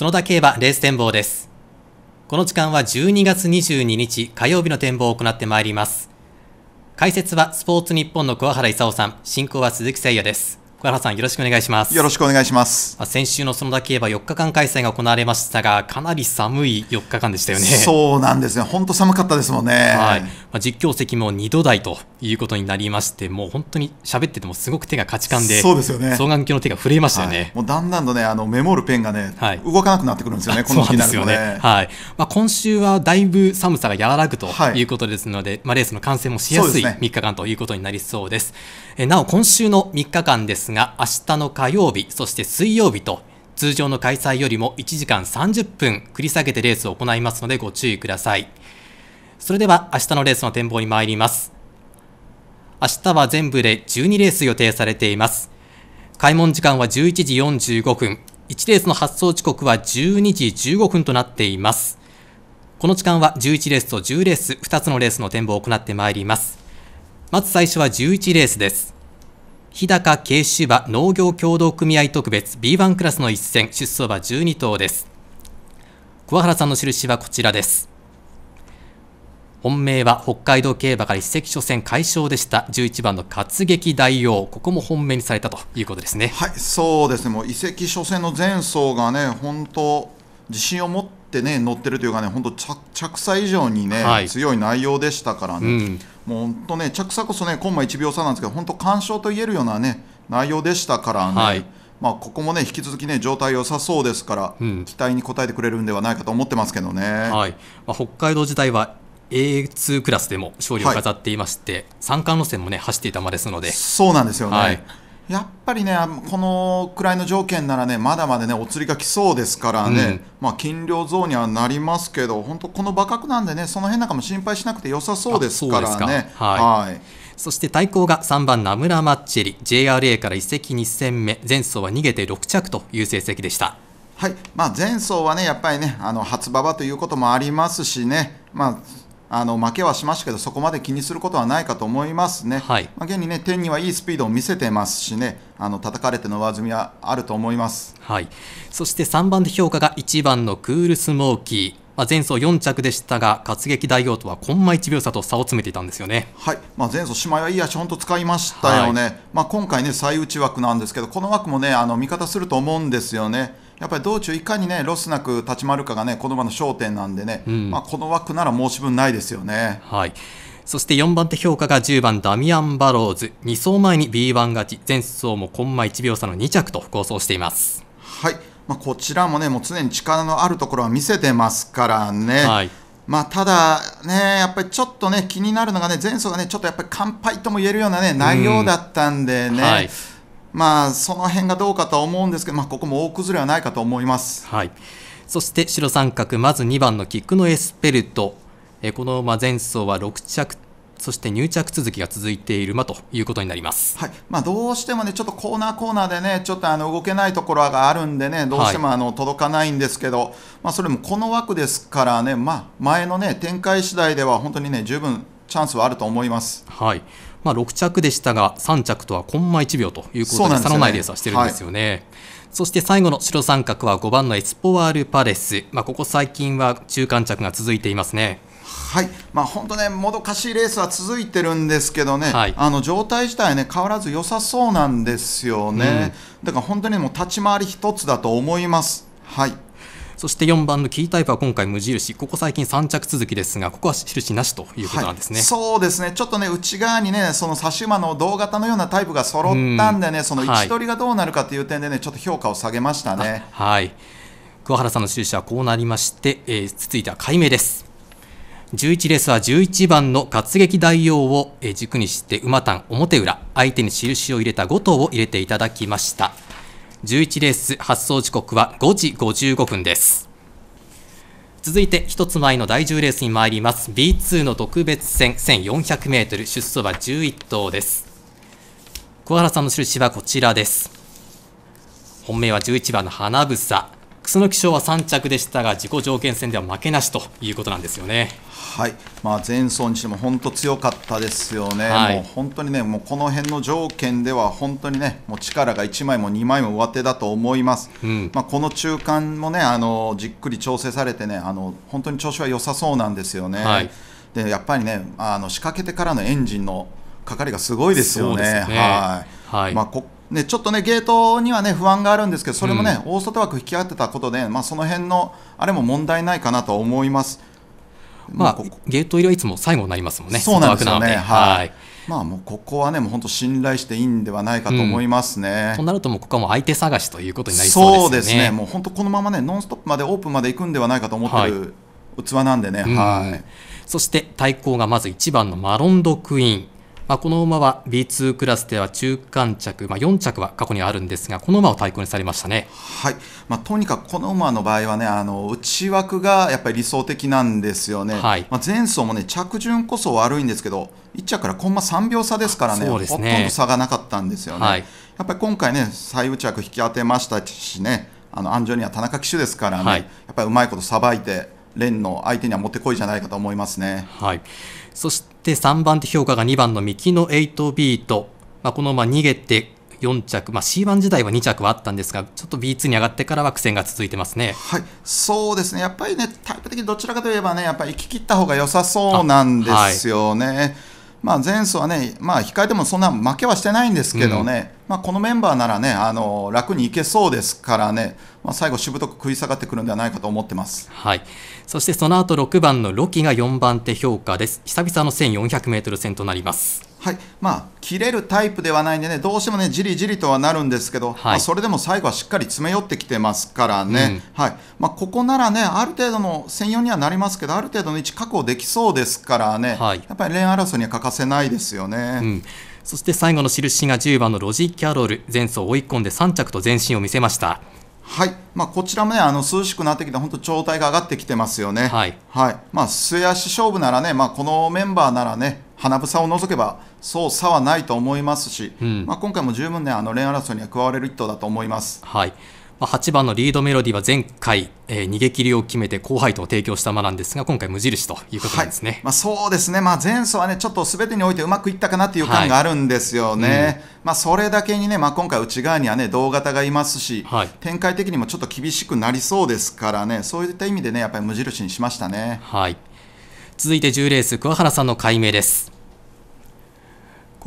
園田競馬レース展望です。この時間は12月22日火曜日の展望を行ってまいります。解説はスポーツニッポンの桑原勲さん、進行は鈴木誠也です。小原さん、よろしくお願いします。よろしくお願いします。先週の園田競馬4日間開催が行われましたが、かなり寒い4日間でしたよね。そうなんですね。本当寒かったですもんね。はい。まあ、実況席も2度台ということになりまして、もう本当に喋っててもすごく手がかちかんで、そうですよね。双眼鏡の手が震えましたよね。はい、もうだんだんとね、あのメモるペンがね、はい、動かなくなってくるんですよね。この日期になるとね。ねはい。まあ今週はだいぶ寒さが和らぐということですので、はい、まあレースの観戦もしやすい3日間ということになりそうです。ですね、えなお今週の3日間です。ですが、明日の火曜日、そして水曜日と、通常の開催よりも1時間30分繰り下げてレースを行いますのでご注意ください。それでは明日のレースの展望に参ります。明日は全部で12レース予定されています。開門時間は11時45分、1レースの発送時刻は12時15分となっています。この時間は11レースと10レース、2つのレースの展望を行ってまいります。まず最初は11レースです。日高軽馬農業協同組合特別 B1 クラスの一戦出走馬12頭です桑原さんの印はこちらです本命は北海道競馬から一石初戦快勝でした11番の活劇大王ここも本命にされたということですねはいそうですねもう移籍初戦の前走がね本当自信を持ってね乗ってるというかね本当着着差以上にね、はい強い内容でしたからね、うんもう本当ね、着差こそね、コンマ1秒差なんですけど、本当、完勝と言えるようなね、内容でしたからね。はいまあ、ここもね引き続きね状態良さそうですから、うん、期待に応えてくれるんではないかと思ってますけどね、はいまあ、北海道自体は A2 クラスでも勝利を飾っていまして、はい、三冠路線もね走っていたまですのでそうなんですよね、はいやっぱりね、このくらいの条件ならね、まだまだね、お釣りが来そうですからね、うん、まあ、金量増にはなりますけど、本当、この馬角なんでね、その辺なんかも心配しなくて良さそうですからね。はい、そして対抗が3番ナムラ・マッチェリ JRA から移籍2戦目前走は逃げて6着という成績でした。はいまあ、前走はねやっぱりねあの初馬場ということもありますしね、まああの負けはしましたけど、そこまで気にすることはないかと思いますね、はい、まあ、現にね、天にはいいスピードを見せてますしね、あの叩かれての上積みはあると思います、はい、そして3番で評価が1番のクールスモーキー。まあ、前走4着でしたが、活劇大王とはコンマ1秒差と差を詰めていたんですよね、はいまあ、前走、姉妹はいい足、本当使いましたよね、はい、まあ、今回ね、最内枠なんですけど、この枠もね、あの味方すると思うんですよね。やっぱり道中いかにねロスなく立ち回るかがねこの場の焦点なんでね、うん、まあ、この枠なら申し分ないですよね。はいそして4番手評価が10番ダミアン・バローズ2走前に B1 勝ち前走もコンマ1秒差の2着と構想しています。はい、まあ、こちらもねもう常に力のあるところは見せてますからね。はいまあ、ただ、ね、やっぱりちょっと、ね、気になるのが、ね、前走が、ね、ちょっとやっぱり完敗とも言えるような、ね、内容だったんでね、うんはい、まあ、その辺がどうかとは思うんですけど、まあ、ここも大崩れはないかと思います。はい、そして白三角、まず2番のキックのエスペルト、えこの前走は6着そして入着続きが続いている馬ということになります、はいまあ、どうしてもねちょっとコーナーコーナーでねちょっとあの動けないところがあるんでねどうしてもあの届かないんですけど、はい、まあ、それもこの枠ですからね、まあ、前のね展開次第では本当にね十分チャンスはあると思います。はいまあ、6着でしたが3着とはコンマ1秒ということで差のないレースはしてるんですよね。そして最後の白三角は5番のエスポワール・パレス、まあ、ここ最近は中間着が続いていますね。はいまあ、本当ね、もどかしいレースは続いてるんですけどね、はい、あの状態自体ね、変わらず良さそうなんですよね、うん、だから本当にもう立ち回り一つだと思います。はいそして4番のキータイプは今回無印ここ最近3着続きですがここは印なしということなんですね、はい、そうですねちょっとね内側にねその差し馬の同型のようなタイプが揃ったんでねその位置取りがどうなるかという点でねちょっと評価を下げましたねはい桑原さんの印はこうなりまして、えー、続いては解明です11レースは11番の活撃大王を軸にして馬単表裏相手に印を入れた5頭を入れていただきました11レース発送時刻は5時55分です続いて1つ前の第10レースに参ります B2 の特別戦 1400m 出走は11頭です小原さんの印はこちらです本命は11番の花房楠木賞は3着でしたが自己条件戦では負けなしということなんですよね。はい、まあ前走にしても本当強かったですよね。はい、もう本当にね、もうこの辺の条件では本当にね、もう力が1枚も2枚も上手だと思います。うん、まあこの中間もね、あのじっくり調整されてね、あの本当に調子は良さそうなんですよね。はい、でやっぱりね、あの仕掛けてからのエンジンのかかりがすごいですよね。ねはい。はい、まあこね、ちょっとねゲートにはね不安があるんですけどそれもね、うん、大外枠引き合ってたことで、まあ、その辺のあれも問題ないかなと思います。まあ、ここゲート入りはいつも最後になりますもんね、そうなんですよね、はい、まあ、もうここはね、もう本当、信頼していいんではないかと思いますね。うん、となると、もここはもう相手探しということになりそうですね、そうですねもう本当、このままね、ノンストップまでオープンまで行くんではないかと思ってる器なんでね、はい、はい、そして対抗がまず1番のマロンドクイーン。まあ、この馬は B2 クラスでは中間着、まあ、4着は過去にあるんですがこの馬を対抗にされましたね、はいまあ、とにかくこの馬の場合はねあの内枠がやっぱり理想的なんですよね、はいまあ、前走もね着順こそ悪いんですけど1着からコンマ3秒差ですからね、ね、ほとんど差がなかったんですよね、はい、やっぱり今回ね最右着引き当てましたしねあの安城には田中騎手ですからね、はい、やっぱりうまいことさばいてレの相手にはもってこいじゃないかと思いますね。はい、そして3番手評価が2番のミキの8ビート、まあ、このまま逃げて4着、まあ、C1 時代は2着はあったんですが、ちょっと B2 に上がってからは苦戦が続いてますね、はい、そうですね、やっぱりね、タイプ的にどちらかといえばね、やっぱり行き切った方が良さそうなんですよね。まあ、前走はね、まあ、控えてもそんな負けはしてないんですけどね、うん、まあ、このメンバーならねあの楽にいけそうですからね、まあ、最後、しぶとく食い下がってくるんではないかと思ってます、はい、そしてその後6番のロキが4番手評価です、久々の1400メートル戦となります。はいまあ、切れるタイプではないんでね、どうしてもね、じりじりとはなるんですけど、はい、まあ、それでも最後はしっかり詰め寄ってきてますからね、うん、はいまあ、ここならね、ある程度の専用にはなりますけど、ある程度の位置、確保できそうですからね、はい、やっぱりレーン争いには欠かせないですよね。うんそして最後の印が10番のロジ・キャロル前走追い込んで3着と前進を見せましたはいまあ、こちらも、ね、あの涼しくなってきて本当状態が上がってきてますよね、はいはいまあ、末足勝負ならね、まあ、このメンバーならね花房を除けばそう差はないと思いますし、うん、まあ、今回も十分ねあの連争いには加われる一頭だと思います。はいま8番のリードメロディーは前回、えー、逃げ切りを決めて後輩と提供した馬なんですが今回無印ということですね、はい、まあ、そうですね、まあ、前走はねちょっとすべてにおいてうまくいったかなという感があるんですよね、はいうん、まあ、それだけにね、まあ、今回内側にはね同型がいますし、はい、展開的にもちょっと厳しくなりそうですからねそういった意味でねやっぱり無印にしましたね。はい続いて10レース桑原さんの解明です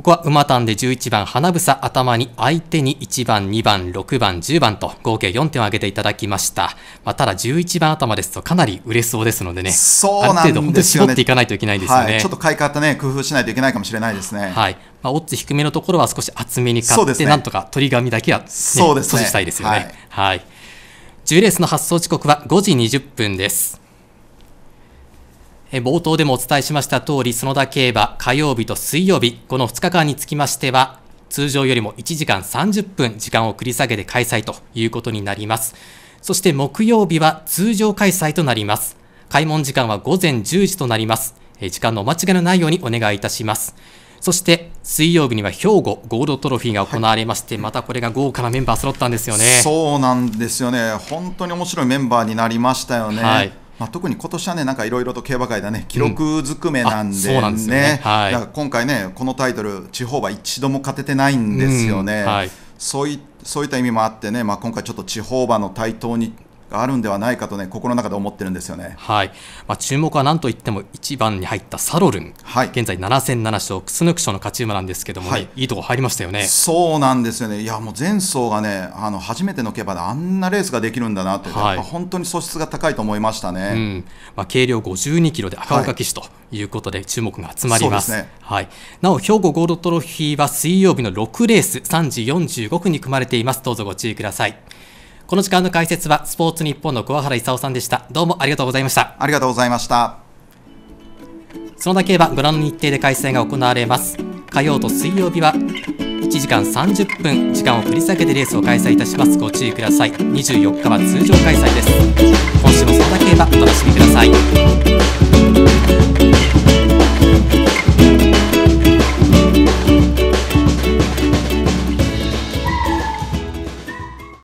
ここは馬単で11番、花房頭に相手に1番、2番、6番、10番と合計4点を挙げていただきました。まあ、ただ11番頭ですとかなり売れそうですのでね、そうなんですよねある程度本当に絞っていかないといけないですよね。はい、ちょっと買い方ね、工夫しないといけないかもしれないですね。はい。まあ、オッズ低めのところは少し厚めに買って、ね、なんとか鳥紙だけは、ね、そうですね、阻止たいですよね。はい。はい、10レースの発送時刻は5時20分です。冒頭でもお伝えしました通り、園田競馬、火曜日と水曜日、この2日間につきましては、通常よりも1時間30分時間を繰り下げて開催ということになります。そして木曜日は通常開催となります。開門時間は午前10時となります。時間のお間違いのないようにお願いいたします。そして水曜日には兵庫ゴールドトロフィーが行われまして、はい、またこれが豪華なメンバー揃ったんですよね。そうなんですよね。本当に面白いメンバーになりましたよね。はい、まあ、特に今年はね、なんかいろいろと競馬界だね、記録ずくめなんで、ね、今回ね、このタイトル、地方馬一度も勝ててないんですよね。うんはい、そういそういった意味もあってね、まあ、今回ちょっと地方馬の台頭にがあるんではないかとね心の中で思ってるんですよね。はい。まあ注目はなんといっても1番に入ったサロルン。はい。現在7戦7勝クスヌクシの勝ち馬なんですけども、ね、はい、いいとこ入りましたよね。そうなんですよね。いやもう前走がねあの初めての競馬であんなレースができるんだなっはい、本当に素質が高いと思いましたね。うん。まあ軽量52キロで赤岡騎手ということで注目が集まります。はい、ねはい、なお兵庫ゴールドトロフィーは水曜日の6レース3時45分に組まれています。どうぞご注意ください。この時間の解説はスポーツ日本の桑原勲さんでした。どうもありがとうございました。ありがとうございました。そのだけはご覧の日程で開催が行われます。火曜と水曜日は1時間30分時間を繰り下げてレースを開催いたしますご注意ください24日は通常開催です今週もそのだけはお楽しみください